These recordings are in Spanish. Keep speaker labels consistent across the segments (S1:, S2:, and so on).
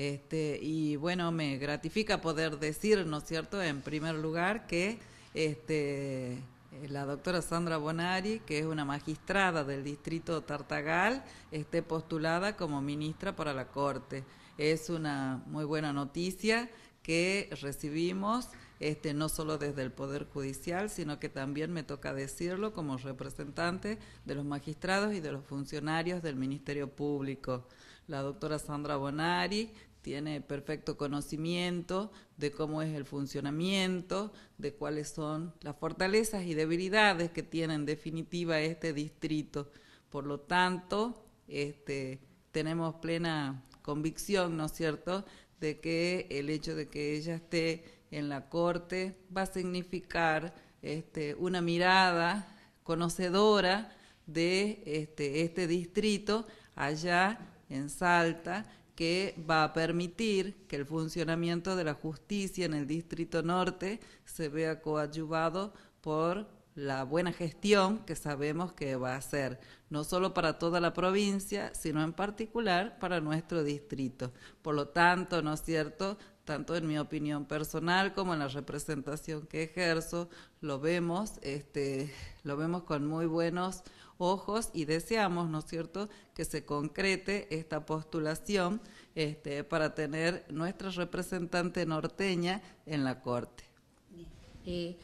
S1: Este, y bueno, me gratifica poder decir, ¿no es cierto?, en primer lugar que este, eh, la doctora Sandra Bonari, que es una magistrada del distrito Tartagal, esté postulada como ministra para la Corte. Es una muy buena noticia que recibimos, este, no solo desde el Poder Judicial, sino que también me toca decirlo como representante de los magistrados y de los funcionarios del Ministerio Público. La doctora Sandra Bonari tiene perfecto conocimiento de cómo es el funcionamiento, de cuáles son las fortalezas y debilidades que tiene en definitiva este distrito. Por lo tanto, este, tenemos plena convicción, ¿no es cierto?, de que el hecho de que ella esté en la Corte va a significar este, una mirada conocedora de este, este distrito allá en Salta que va a permitir que el funcionamiento de la justicia en el Distrito Norte se vea coadyuvado por la buena gestión que sabemos que va a ser, no solo para toda la provincia, sino en particular para nuestro distrito. Por lo tanto, ¿no es cierto? tanto en mi opinión personal como en la representación que ejerzo, lo vemos, este, lo vemos con muy buenos ojos y deseamos, ¿no es cierto?, que se concrete esta postulación este, para tener nuestra representante norteña en la Corte. Eh,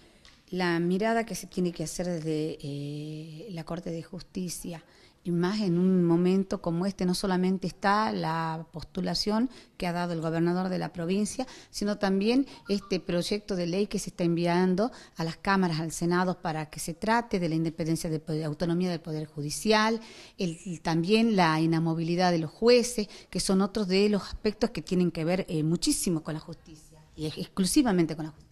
S2: la mirada que se tiene que hacer desde eh, la Corte de Justicia y más en un momento como este, no solamente está la postulación que ha dado el gobernador de la provincia, sino también este proyecto de ley que se está enviando a las cámaras, al Senado, para que se trate de la independencia de, autonomía del Poder Judicial, el, también la inamovilidad de los jueces, que son otros de los aspectos que tienen que ver eh, muchísimo con la justicia, y exclusivamente con la justicia.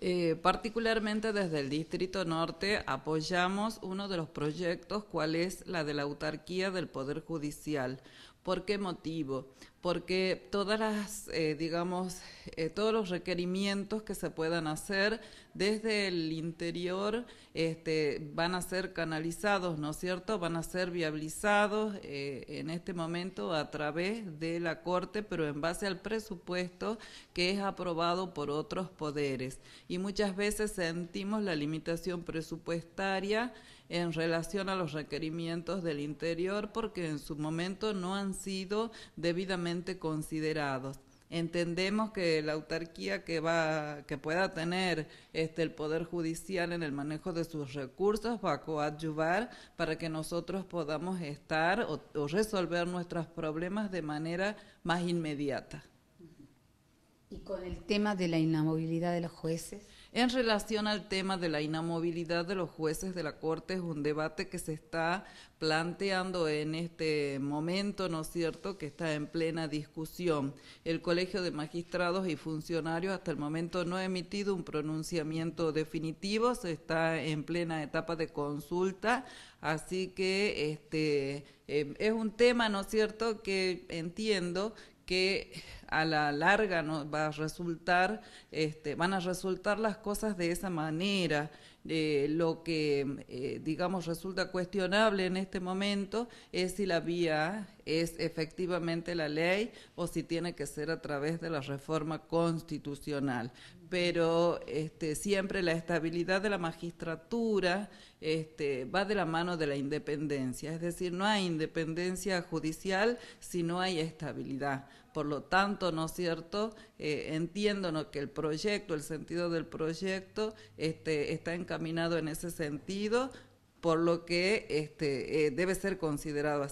S1: Eh, particularmente desde el Distrito Norte apoyamos uno de los proyectos, cual es la de la autarquía del Poder Judicial, ¿Por qué motivo? Porque todas las, eh, digamos, eh, todos los requerimientos que se puedan hacer desde el interior este, van a ser canalizados, ¿no es cierto? Van a ser viabilizados eh, en este momento a través de la Corte, pero en base al presupuesto que es aprobado por otros poderes. Y muchas veces sentimos la limitación presupuestaria en relación a los requerimientos del interior porque en su momento no han sido debidamente considerados. Entendemos que la autarquía que va que pueda tener este el poder judicial en el manejo de sus recursos va a coadyuvar para que nosotros podamos estar o, o resolver nuestros problemas de manera más inmediata.
S2: Y con el tema de la inamovilidad de los jueces en
S1: relación al tema de la inamovilidad de los jueces de la Corte, es un debate que se está planteando en este momento, ¿no es cierto?, que está en plena discusión. El Colegio de Magistrados y Funcionarios hasta el momento no ha emitido un pronunciamiento definitivo, se está en plena etapa de consulta, así que este eh, es un tema, ¿no es cierto?, que entiendo que a la larga va a resultar, este, van a resultar las cosas de esa manera. Eh, lo que, eh, digamos, resulta cuestionable en este momento es si la vía es efectivamente la ley o si tiene que ser a través de la reforma constitucional. Pero este, siempre la estabilidad de la magistratura este, va de la mano de la independencia, es decir, no hay independencia judicial si no hay estabilidad por lo tanto, ¿no es cierto? Eh, entiendo que el proyecto, el sentido del proyecto, este, está encaminado en ese sentido, por lo que este, eh, debe ser considerado así.